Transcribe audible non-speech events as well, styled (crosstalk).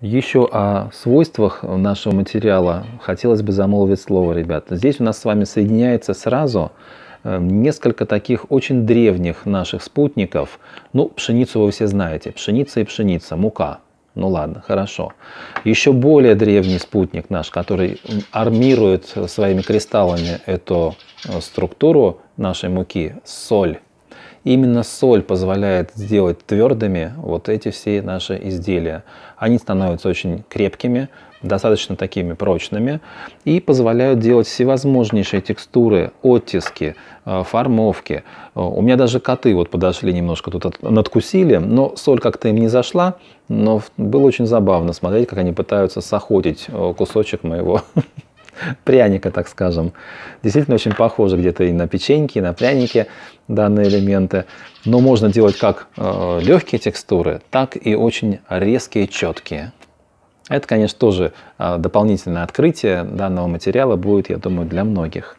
Еще о свойствах нашего материала хотелось бы замолвить слово, ребят. Здесь у нас с вами соединяется сразу эм, несколько таких очень древних наших спутников. Ну, пшеницу вы все знаете. Пшеница и пшеница, мука. Ну ладно, хорошо. Еще более древний спутник наш, который армирует своими кристаллами эту э, структуру нашей муки, соль. Именно соль позволяет сделать твердыми вот эти все наши изделия. Они становятся очень крепкими, достаточно такими прочными и позволяют делать всевозможнейшие текстуры, оттиски, э, формовки. Э, у меня даже коты вот подошли немножко тут надкусили, но соль как-то им не зашла, но было очень забавно смотреть, как они пытаются сохотить э, кусочек моего (laughs) (laughs) пряника, так скажем. Действительно очень похоже где-то и на печеньки, и на пряники данные элементы. Но можно делать как э, легкие текстуры, так и очень резкие, четкие. Это, конечно, тоже э, дополнительное открытие данного материала будет, я думаю, для многих.